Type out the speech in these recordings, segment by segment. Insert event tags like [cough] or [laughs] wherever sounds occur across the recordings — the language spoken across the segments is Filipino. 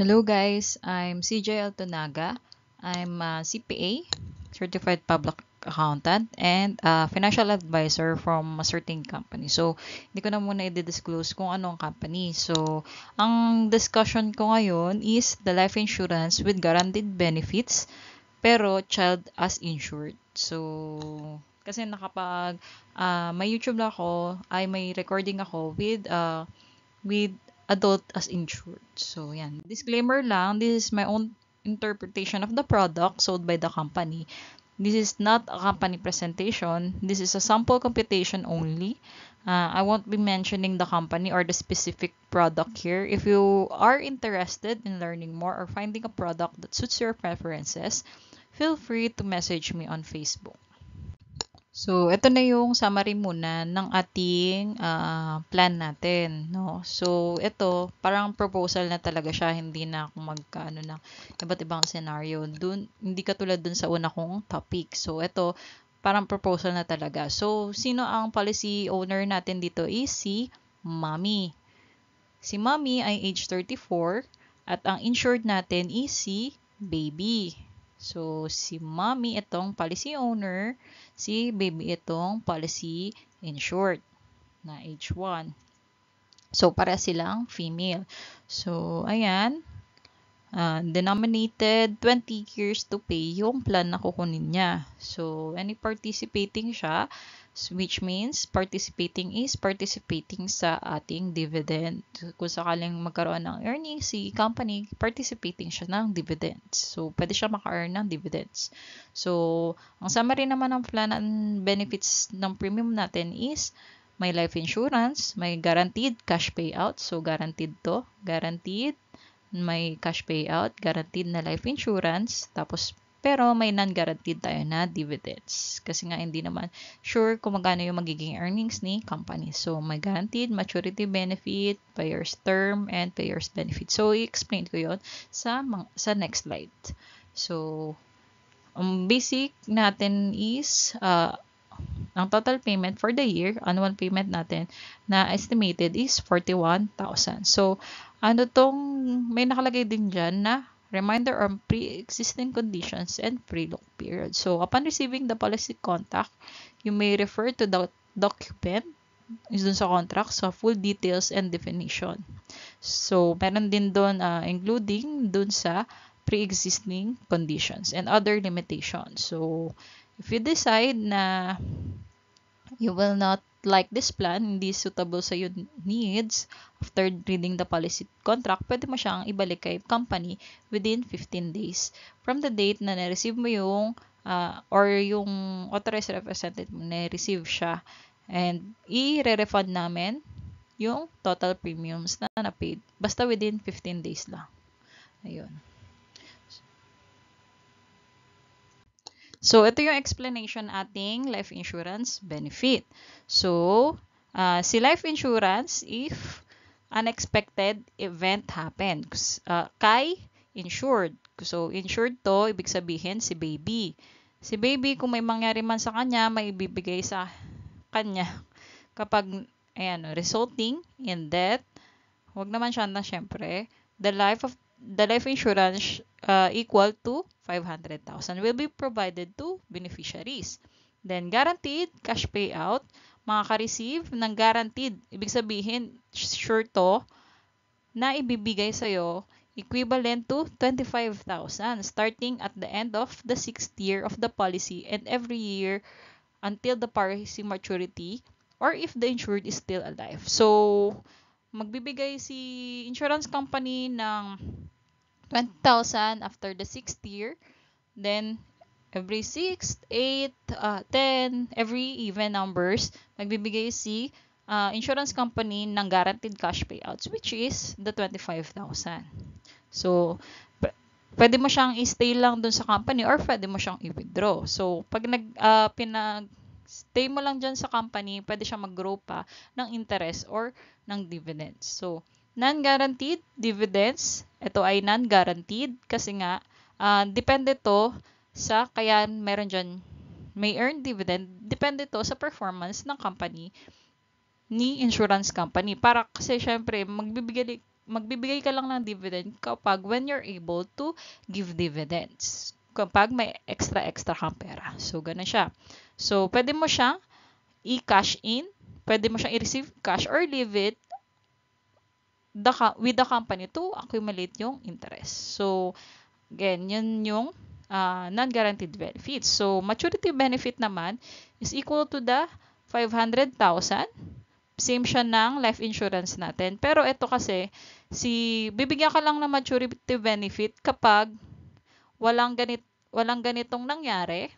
Hello guys, I'm CJ Altonaga. I'm a CPA, Certified Public Accountant, and a Financial Advisor from a certain company. So, hindi ko na muna i-disclose kung anong company. So, ang discussion ko ngayon is the life insurance with guaranteed benefits, pero child as insured. So, kasi nakapag, uh, may YouTube na ako, ay may recording ako with, uh, with adult as insured. So, yan. Disclaimer lang, this is my own interpretation of the product sold by the company. This is not a company presentation. This is a sample computation only. Uh, I won't be mentioning the company or the specific product here. If you are interested in learning more or finding a product that suits your preferences, feel free to message me on Facebook. So, ito na yung summary muna ng ating uh, plan natin, no? So, ito, parang proposal na talaga siya, hindi na kung magkaano na iba't ibang scenario. Dun, hindi katulad dun sa una kong topic. So, ito, parang proposal na talaga. So, sino ang policy owner natin dito is si Mommy. Si Mommy ay age 34 at ang insured natin is si Baby. So, si mommy itong policy owner, si baby itong policy insured na H1. So, para silang female. So, ayan uh, denominated 20 years to pay yung plan na kukunin niya. So, any participating siya, which means participating is participating sa ating dividend. Kung sakaling magkaroon ng earnings, si company, participating siya ng dividends. So, pwede siya maka-earn ng dividends. So, ang summary naman ng plan and benefits ng premium natin is may life insurance, may guaranteed cash payout. So, guaranteed to. Guaranteed may cash payout, guaranteed na life insurance, tapos pero may non-guaranteed tayo na dividends. Kasi nga hindi naman sure kung magkano yung magiging earnings ni company. So may guaranteed maturity benefit, payer's term, and payer's benefit. So i-explain ko yon sa, sa next slide. So, ang um, basic natin is uh, ang total payment for the year, annual payment natin, na estimated is 41,000. So, ano tong, may nakalagay din dyan na reminder on pre-existing conditions and pre-look period. So, upon receiving the policy contact, you may refer to the document is dun sa contract sa so full details and definition. So, meron din dun uh, including dun sa pre-existing conditions and other limitations. So, If you decide na you will not like this plan, hindi suitable sa your needs, after reading the policy contract, pwede mo siyang ibalik kay company within 15 days from the date na nareceive mo yung uh, or yung authorized representative mo nareceive siya. And i-refund -re namin yung total premiums na na-paid. Basta within 15 days lang. Ayun. So, ito yung explanation ating life insurance benefit. So, uh, si life insurance, if unexpected event happens, uh, ah, kay insured. So, insured to, ibig sabihin si baby. Si baby, kung may mangyari man sa kanya, may ibibigay sa kanya kapag, ayan, resulting in death, huwag naman siya na syempre, the life of the life insurance uh, equal to 500,000 will be provided to beneficiaries. Then, guaranteed cash payout, makaka-receive ng guaranteed. Ibig sabihin, sure to, na ibibigay sa'yo equivalent to 25,000 starting at the end of the sixth year of the policy and every year until the policy maturity or if the insured is still alive. So, magbibigay si insurance company ng 20,000 after the 6th year. Then, every 6th, 8, uh, 10, every even numbers, magbibigay si uh, insurance company ng guaranteed cash payouts, which is the 25,000. So, pwede mo siyang i-stay lang dun sa company or pwede mo siyang i-withdraw. So, pag nag, uh, pinag, stay mo lang dyan sa company, pwede siya mag-grow pa ng interest or ng dividends. So, non-guaranteed dividends, ito ay non-guaranteed kasi nga, uh, depende to sa, kaya meron dyan, may earn dividend, depende to sa performance ng company ni insurance company. Para kasi syempre, magbibigay, magbibigay ka lang ng dividend kapag when you're able to give dividends kapag may extra-extra kang pera. So, ganun siya. So, pwede mo siyang i-cash in, pwede mo siyang i-receive cash or leave it the, with the company to accumulate yung interest. So, again, yun yung uh, non-guaranteed benefits. So, maturity benefit naman is equal to the 500,000. Same siya ng life insurance natin. Pero ito kasi, si bibigyan ka lang ng maturity benefit kapag walang ganit walang ganitong nangyari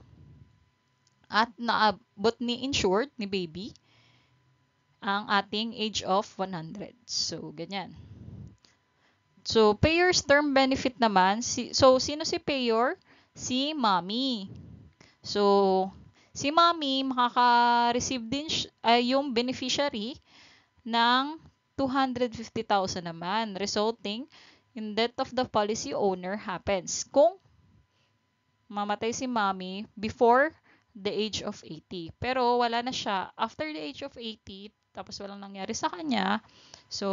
at naabot ni insured ni baby ang ating age of 100. So, ganyan. So, payer's term benefit naman. Si, so, sino si payer? Si mommy. So, si mommy makaka-receive din uh, yung beneficiary ng 250,000 naman resulting in death of the policy owner happens. Kung mamatay si mommy before the age of 80. Pero wala na siya. After the age of 80, tapos walang nangyari sa kanya, so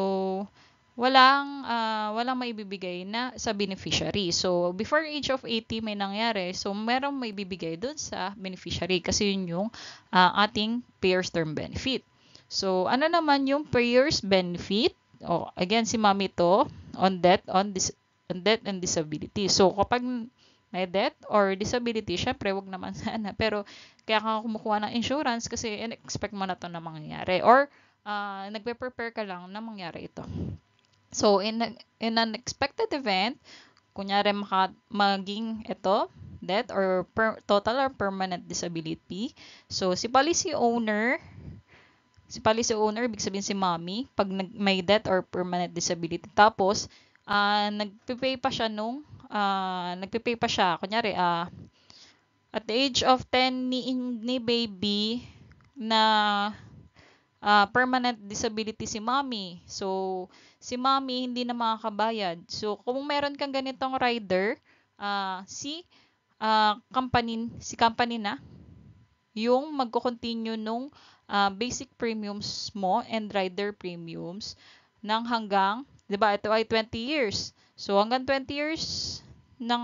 walang uh, walang maibibigay na sa beneficiary. So before age of 80 may nangyari, so merong may bibigay doon sa beneficiary kasi yun yung uh, ating payer's term benefit. So ano naman yung payer's benefit? Oh, again si Mami to on death on this on death and disability. So kapag may death or disability, syempre, wag naman [laughs] sana. Pero, kaya ka kumukuha ng insurance kasi in-expect mo na to na mangyayari. Or, uh, nagpe-prepare ka lang na mangyari ito. So, in, in an expected event, kunyari maka, maging ito, death or per, total or permanent disability. So, si policy owner, si policy owner, ibig sabihin si mommy, pag nag, may death or permanent disability. Tapos, uh, ah, nagpipay pa siya nung uh, nagpe-pay pa siya. Kunyari, uh, at the age of 10 ni, ni baby na uh, permanent disability si mommy. So, si mommy hindi na makakabayad. So, kung meron kang ganitong rider, uh, si uh, company, si company na, yung magko-continue nung uh, basic premiums mo and rider premiums ng hanggang 'Di ba? Ito ay 20 years. So hanggang 20 years ng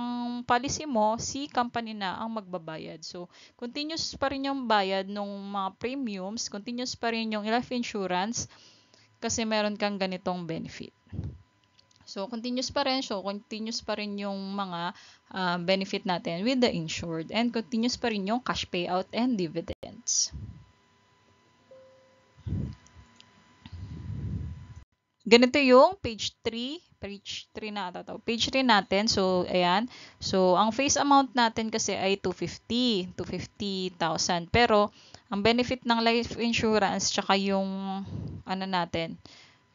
policy mo, si company na ang magbabayad. So, continuous pa rin yung bayad ng mga premiums, continuous pa rin yung life insurance kasi meron kang ganitong benefit. So, continuous pa rin so continuous pa rin yung mga uh, benefit natin with the insured and continuous pa rin yung cash payout and dividends ganito yung page 3, page 3 na ata Page 3 natin. So, ayan. So, ang face amount natin kasi ay 250, 250,000. Pero, ang benefit ng life insurance tsaka yung ano natin,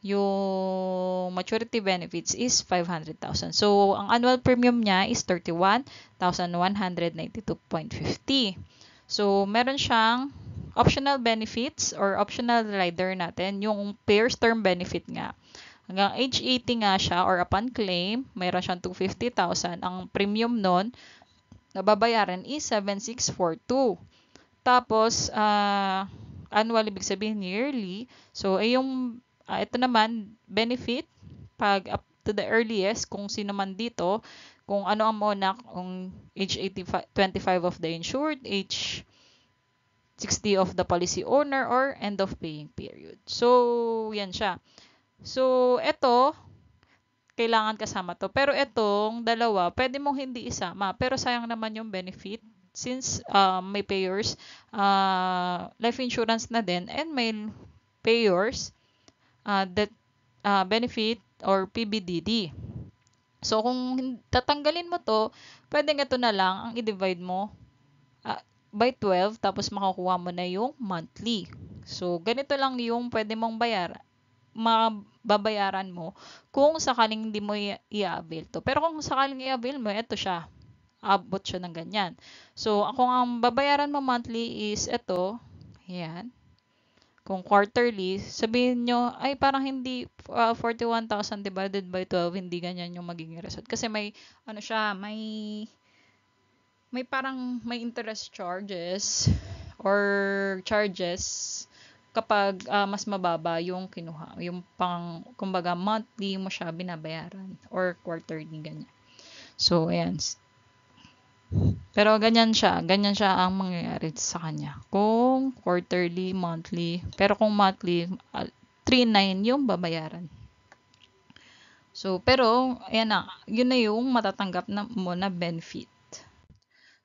yung maturity benefits is 500,000. So, ang annual premium niya is 31,192.50. So, meron siyang optional benefits or optional rider natin, yung payer's term benefit nga. Hanggang age 80 nga siya or upon claim, mayroon siyang 250,000. Ang premium nun, nababayaran is 7,642. Tapos, uh, annual, ibig sabihin yearly. So, eh, yung, uh, ito naman, benefit, pag up to the earliest, kung sino man dito, kung ano ang muna, kung age 85, 25 of the insured, age 60 of the policy owner or end of paying period. So, yan siya. So, eto, kailangan kasama to. Pero etong dalawa, pwede mong hindi isama. Pero sayang naman yung benefit since uh, may payers, uh, ah, life insurance na din, and may payers uh, ah, that uh, benefit or PBDD. So, kung tatanggalin mo to, pwedeng ito na lang ang i-divide mo by 12 tapos makukuha mo na yung monthly. So, ganito lang yung pwede mong bayar, mababayaran mo kung sakaling hindi mo i-avail to. Pero kung sakaling i-avail mo, ito siya. Abot siya ng ganyan. So, kung ang babayaran mo monthly is ito, yan. Kung quarterly, sabihin nyo, ay parang hindi uh, ah, 41,000 divided by 12, hindi ganyan yung magiging result. Kasi may, ano siya, may may parang may interest charges or charges kapag uh, mas mababa yung kinuha, yung pang, kumbaga, monthly mo siya binabayaran or quarterly, ganyan. So, ayan. Pero ganyan siya, ganyan siya ang mangyayari sa kanya. Kung quarterly, monthly, pero kung monthly, uh, ah, 3.9 yung babayaran. So, pero, ayan na, yun na yung matatanggap na, mo na benefit.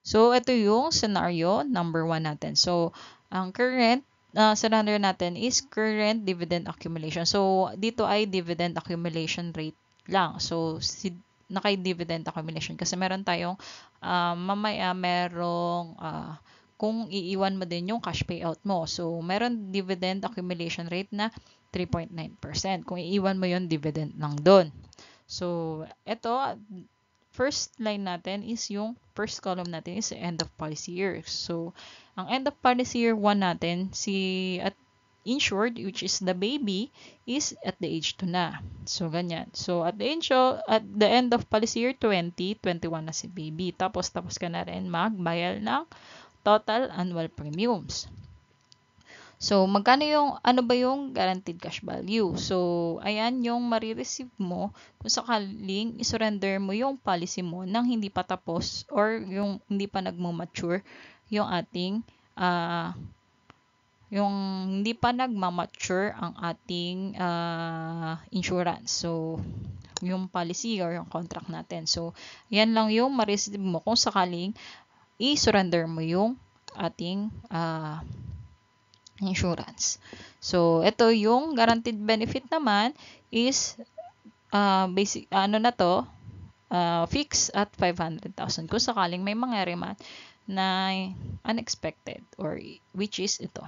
So, ito yung scenario number 1 natin. So, ang current uh, surrender natin is current dividend accumulation. So, dito ay dividend accumulation rate lang. So, si, naka-dividend accumulation kasi meron tayong uh, mamaya merong uh, kung iiwan mo din yung cash payout mo. So, meron dividend accumulation rate na 3.9%. Kung iiwan mo yon dividend lang doon. So, ito, first line natin is yung first column natin is end of policy year. So, ang end of policy year 1 natin, si at insured, which is the baby, is at the age 2 na. So, ganyan. So, at the, age of, at the end of policy year 20, 21 na si baby. Tapos, tapos ka na rin magbayal ng total annual premiums. So, magkano yung, ano ba yung guaranteed cash value? So, ayan yung marireceive mo kung sakaling isurrender mo yung policy mo nang hindi pa tapos or yung hindi pa nagmamature yung ating, uh, yung hindi pa nagmamature ang ating uh, insurance. So, yung policy or yung contract natin. So, yan lang yung marireceive mo kung sakaling i-surrender mo yung ating uh, insurance. So, ito yung guaranteed benefit naman is uh, basic ano na to uh, fix at 500,000 kung sakaling may mangyari man na unexpected or which is ito.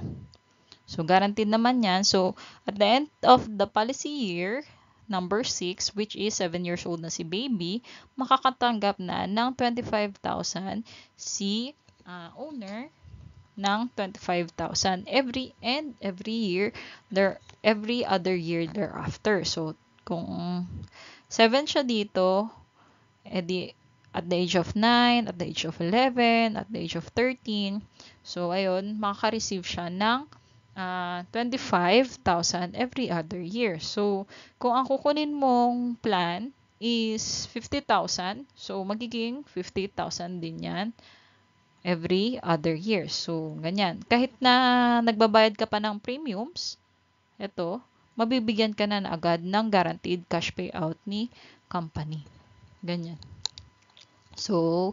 So, guaranteed naman yan. So, at the end of the policy year, number 6, which is 7 years old na si baby, makakatanggap na ng 25,000 si uh, owner ng 25,000 every and every year there every other year thereafter. So kung 7 siya dito, edi eh at the age of 9, at the age of 11, at the age of 13. So ayun, makaka-receive siya ng uh, ah, 25,000 every other year. So kung ang kukunin mong plan is 50,000, so magiging 50,000 din 'yan every other year. So, ganyan. Kahit na nagbabayad ka pa ng premiums, ito, mabibigyan ka na, na agad ng guaranteed cash payout ni company. Ganyan. So,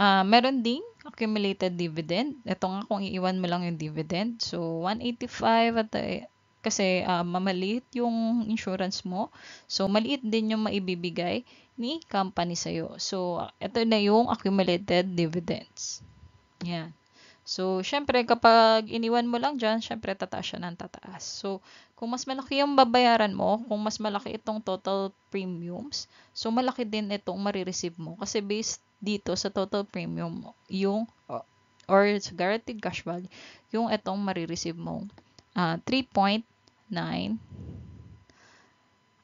uh, meron ding accumulated dividend. Ito nga kung iiwan mo lang yung dividend. So, 185 at the kasi uh, mamaliit yung insurance mo. So, maliit din yung maibibigay ni company sa'yo. So, ito na yung accumulated dividends. Yan. So, syempre, kapag iniwan mo lang dyan, syempre, tataas siya ng tataas. So, kung mas malaki yung babayaran mo, kung mas malaki itong total premiums, so, malaki din itong marireceive mo. Kasi based dito sa total premium mo, yung, or sa guaranteed cash value, yung itong marireceive mo, uh, 3.8 Uh,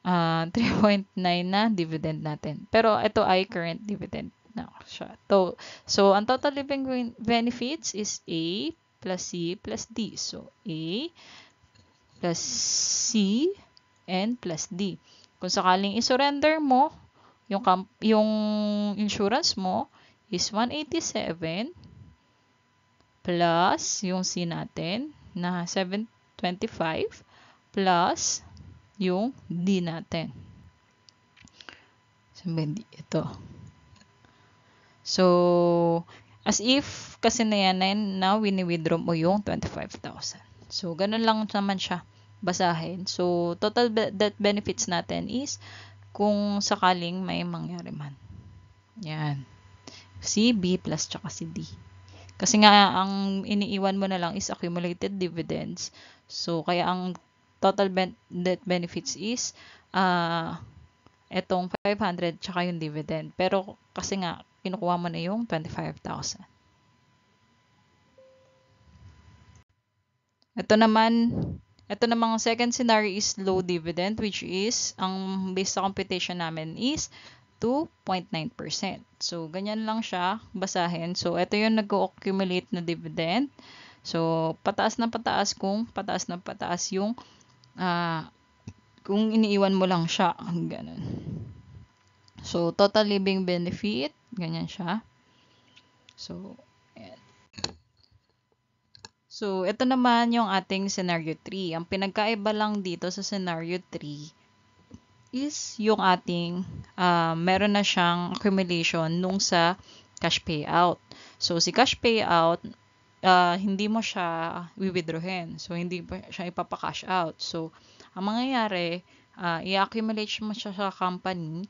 ah, 3.9 [laughs] na dividend natin. Pero ito ay current dividend na siya. So, so ang total living benefits is A plus C plus D. So, A plus C and plus D. Kung sakaling isurrender mo, yung, yung insurance mo is 187 plus yung C natin na 725 plus yung D natin. So, ito. So, as if kasi na yan eh, na wini-withdraw mo yung 25,000. So, ganun lang naman siya basahin. So, total be debt benefits natin is kung sakaling may mangyari man. Yan. Si B plus tsaka si D. Kasi nga, ang iniiwan mo na lang is accumulated dividends. So, kaya ang total ben- net benefits is uh, itong 500 tsaka yung dividend. Pero kasi nga, kinukuha mo na yung 25,000. Ito naman, ito namang second scenario is low dividend which is, ang based sa computation namin is 2.9%. So, ganyan lang siya basahin. So, ito yung nag-accumulate na dividend. So, pataas na pataas kung pataas na pataas yung uh, kung iniiwan mo lang siya, ganun. So, total living benefit, ganyan siya. So, ayan. So, ito naman yung ating scenario 3. Ang pinagkaiba lang dito sa scenario 3 is yung ating uh, meron na siyang accumulation nung sa cash payout. So, si cash payout, uh, hindi mo siya wiwithdrawin. So, hindi mo siya ipapakash out. So, ang mangyayari, uh, i-accumulate mo siya sa company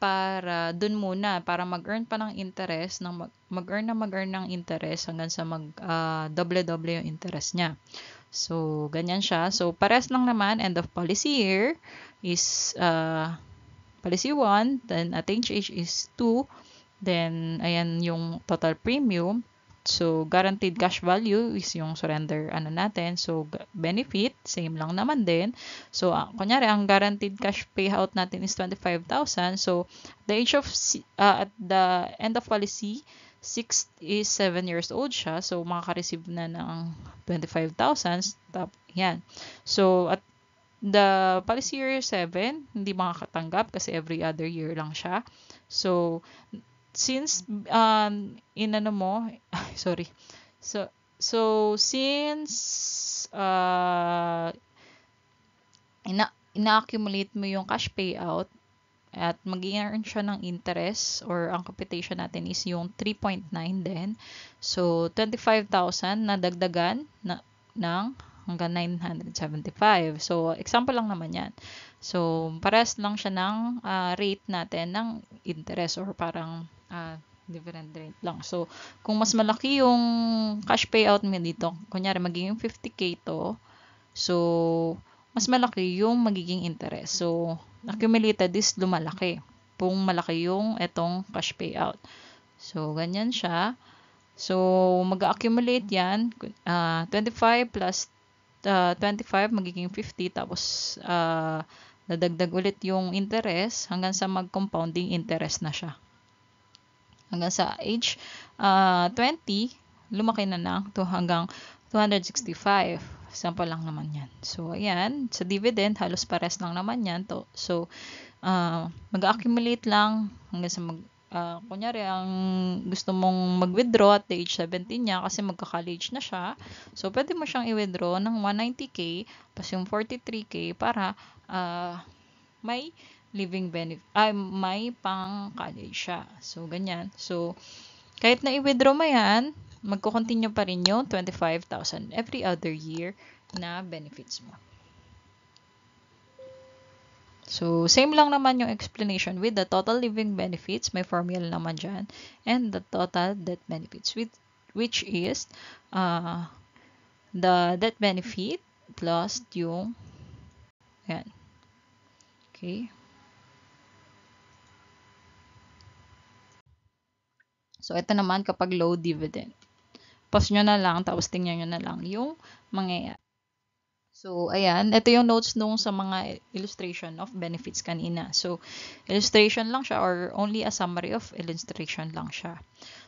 para dun muna, para mag-earn pa ng interest, ng mag- earn na mag-earn ng interest hanggang sa mag uh, ah, double-double yung interest niya. So, ganyan siya. So, pares lang naman, end of policy year is uh, policy 1, then at HH is 2, then ayan yung total premium, So, guaranteed cash value is yung surrender ano natin. So, benefit, same lang naman din. So, uh, kunyari, ang guaranteed cash payout natin is 25,000. So, the age of, uh, at the end of policy, 6 is 7 years old siya. So, makaka-receive na ng 25,000. Yan. So, at the policy year 7, hindi makakatanggap kasi every other year lang siya. So, since um inano mo [laughs] sorry so so since uh ina ina-accumulate mo yung cash payout at mag-earn siya ng interest or ang computation natin is yung 3.9 din. So, 25,000 na dagdagan na, ng hanggang 975. So, example lang naman yan. So, pares lang siya ng uh, rate natin ng interest or parang uh, dividend rate lang. So, kung mas malaki yung cash payout mo dito, kunyari magiging 50k to, so, mas malaki yung magiging interest. So, accumulated is lumalaki. Kung malaki yung etong cash payout. So, ganyan siya. So, mag-accumulate yan. Uh, ah, 25 plus uh, 25, magiging 50. Tapos, uh, dadagdag ulit yung interest hanggang sa mag-compounding interest na siya. Hanggang sa age uh, ah, 20, lumaki na na to hanggang 265. Sample lang naman yan. So, ayan. Sa dividend, halos pares lang naman yan. To. So, uh, mag-accumulate lang hanggang sa mag uh, kunyari, ang gusto mong mag-withdraw at the age 17 niya kasi magka-college na siya. So, pwede mo siyang i-withdraw ng 190k plus yung 43k para uh, may living benefit, ay, uh, may pang-college siya. So, ganyan. So, kahit na i-withdraw mo yan, magko-continue pa rin yung 25,000 every other year na benefits mo. So, same lang naman yung explanation with the total living benefits. May formula naman dyan. And the total death benefits, with, which is uh, the death benefit plus yung yan. Okay. So, ito naman kapag low dividend. Pause nyo na lang, tapos tingnan nyo na lang yung mangyayari. So, ayan. Ito yung notes nung sa mga illustration of benefits kanina. So, illustration lang siya or only a summary of illustration lang siya.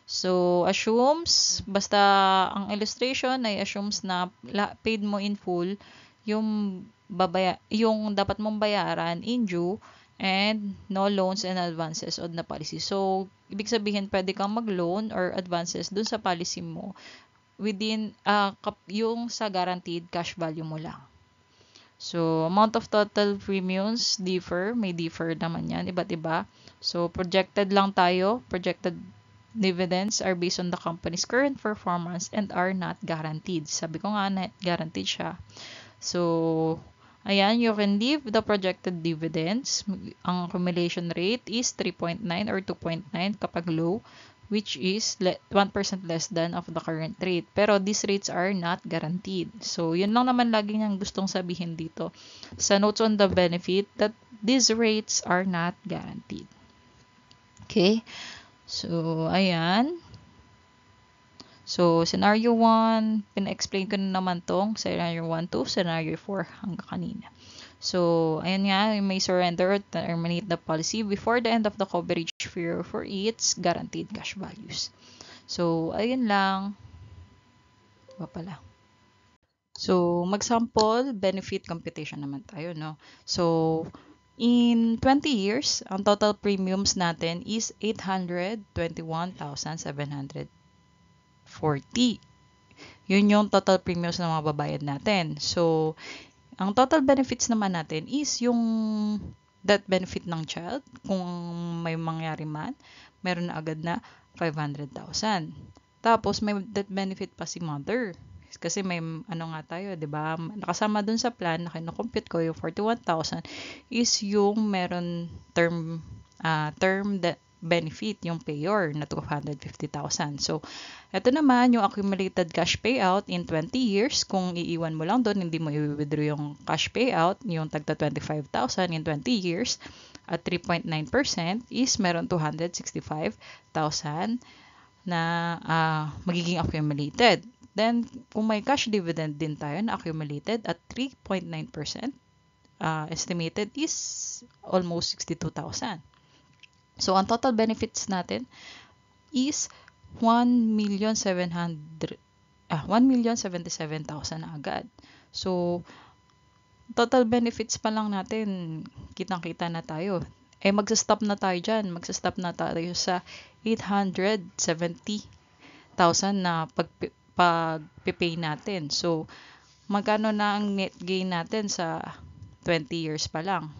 So, assumes, basta ang illustration ay assumes na paid mo in full yung, babaya, yung dapat mong bayaran in due and no loans and advances on the policy. So, ibig sabihin, pwede kang mag-loan or advances dun sa policy mo within uh, yung sa guaranteed cash value mo lang. So, amount of total premiums differ. May differ naman yan. Iba't iba. So, projected lang tayo. Projected dividends are based on the company's current performance and are not guaranteed. Sabi ko nga, net guaranteed siya. So, ayan, you can leave the projected dividends. Ang accumulation rate is 3.9 or 2.9 kapag low which is 1% less than of the current rate. Pero these rates are not guaranteed. So, yun lang naman lagi niyang gustong sabihin dito sa notes on the benefit that these rates are not guaranteed. Okay? So, ayan. So, scenario 1, pina-explain ko na naman tong scenario 1 to scenario 4 hanggang kanina. So, ayan nga, you may surrender or terminate the policy before the end of the coverage period for its guaranteed cash values. So, ayun lang. Iba pala. So, mag-sample benefit computation naman tayo, no? So, In 20 years, ang total premiums natin is 821,740. Yun yung total premiums na mga mababayad natin. So, ang total benefits naman natin is yung that benefit ng child, kung may mangyari man, meron na agad na 500,000. Tapos, may that benefit pa si mother. Kasi may ano nga tayo, 'di ba? Nakasama dun sa plan na kinocompute ko yung 41,000 is yung meron term uh, term that benefit yung payor na 250,000. So, ito naman yung accumulated cash payout in 20 years. Kung iiwan mo lang doon, hindi mo i-withdraw yung cash payout, yung tagta 25,000 in 20 years at 3.9% is meron 265,000 na uh, magiging accumulated. Then, kung may cash dividend din tayo na accumulated at 3.9%, uh, ah, estimated is almost 62,000. So, ang total benefits natin is 1,700,000 ah, 1,077,000 na agad. So, total benefits pa lang natin, kitang-kita na tayo. Eh, magsa-stop na tayo dyan. Magsa-stop na tayo sa 870,000 na pag pay natin. So, magkano na ang net gain natin sa 20 years pa lang?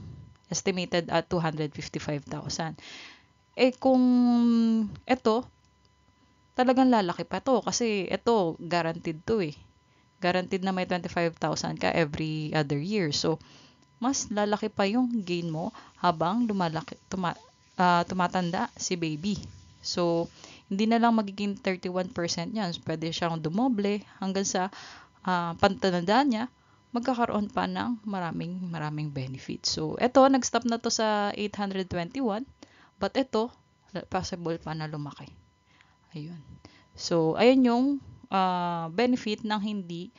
Estimated at 255,000. Eh kung eto, talagang lalaki pa to kasi eto guaranteed to eh. Guaranteed na may 25,000 ka every other year. So, mas lalaki pa yung gain mo habang lumalaki, tuma, uh, tumatanda si baby. So, hindi na lang magiging 31% yan. Pwede siyang dumoble hanggang sa uh, pantananda niya, magkakaroon pa ng maraming maraming benefits. So, eto, nag-stop na to sa 821. But ito, possible pa na lumaki. Ayun. So, ayun yung uh, benefit ng hindi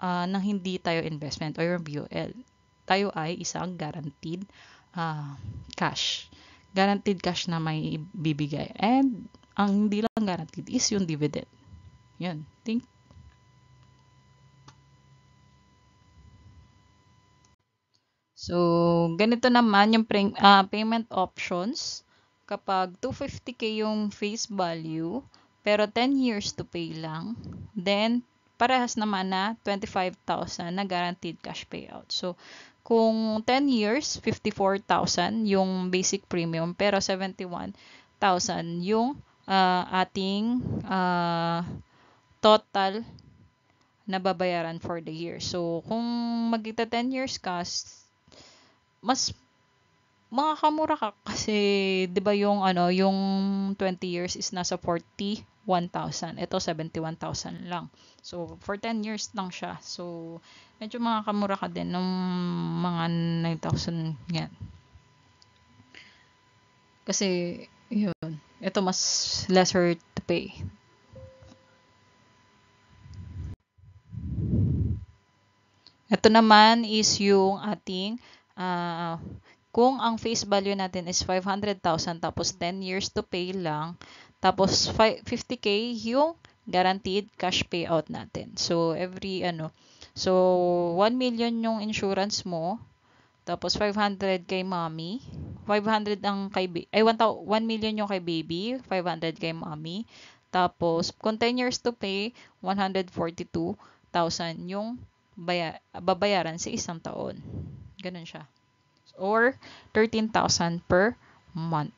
uh, ng hindi tayo investment or BOL. Tayo ay isang guaranteed uh, cash. Guaranteed cash na may bibigay. And ang hindi lang guaranteed is yung dividend. Yun. Think So, ganito naman yung uh, payment options. Kapag 250k yung face value, pero 10 years to pay lang, then parehas naman na 25,000 na guaranteed cash payout. So, kung 10 years, 54,000 yung basic premium, pero 71,000 yung uh, ating uh, total na babayaran for the year. So, kung magkita 10 years ka, mas makakamura ka kasi 'di ba yung ano yung 20 years is nasa 41,000 ito 71,000 lang so for 10 years lang siya so medyo makakamura ka din ng mga 9,000 yan kasi yun ito mas lesser to pay ito naman is yung ating ah, kung ang face value natin is 500,000 tapos 10 years to pay lang, tapos 50k yung guaranteed cash payout natin. So every ano, so 1 million yung insurance mo, tapos 500 kay mommy, 500 ang kay ay 1, 1 million yung kay baby, 500 kay mommy. Tapos kung 10 years to pay, 142,000 yung baya, babayaran sa isang taon. Ganun siya. Or 13,000 per month.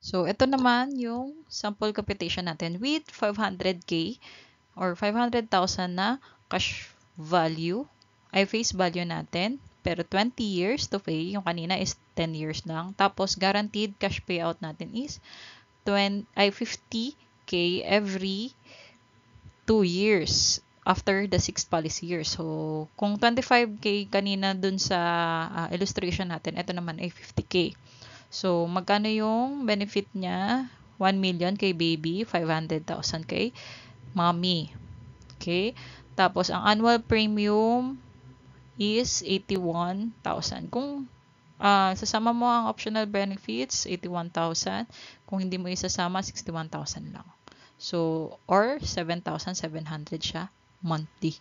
So, ito naman yung sample computation natin with 500K or 500,000 na cash value ay face value natin. Pero 20 years to pay, yung kanina is 10 years lang. Tapos, guaranteed cash payout natin is 20, ay 50K every 2 years after the 6 policy year. So, kung 25K kanina dun sa uh, illustration natin, ito naman ay 50K. So, magkano yung benefit niya? 1 million kay baby, 500,000 kay mommy. Okay? Tapos, ang annual premium is 81,000. Kung uh, sasama mo ang optional benefits, 81,000. Kung hindi mo isasama, 61,000 lang. So, or 7,700 siya monthly.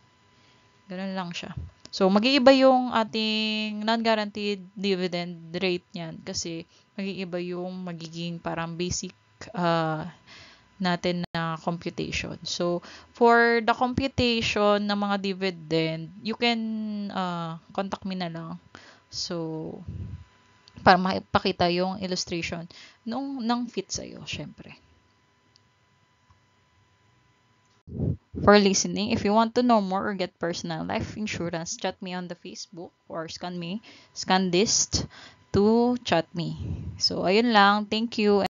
Ganun lang siya. So, mag-iiba yung ating non-guaranteed dividend rate niyan kasi mag-iiba yung magiging parang basic uh, natin na computation. So, for the computation ng mga dividend, you can uh, contact me na lang. So, para makipakita yung illustration nung nang fit sa'yo, syempre for listening. If you want to know more or get personal life insurance, chat me on the Facebook or scan me, scan this to chat me. So, ayun lang. Thank you.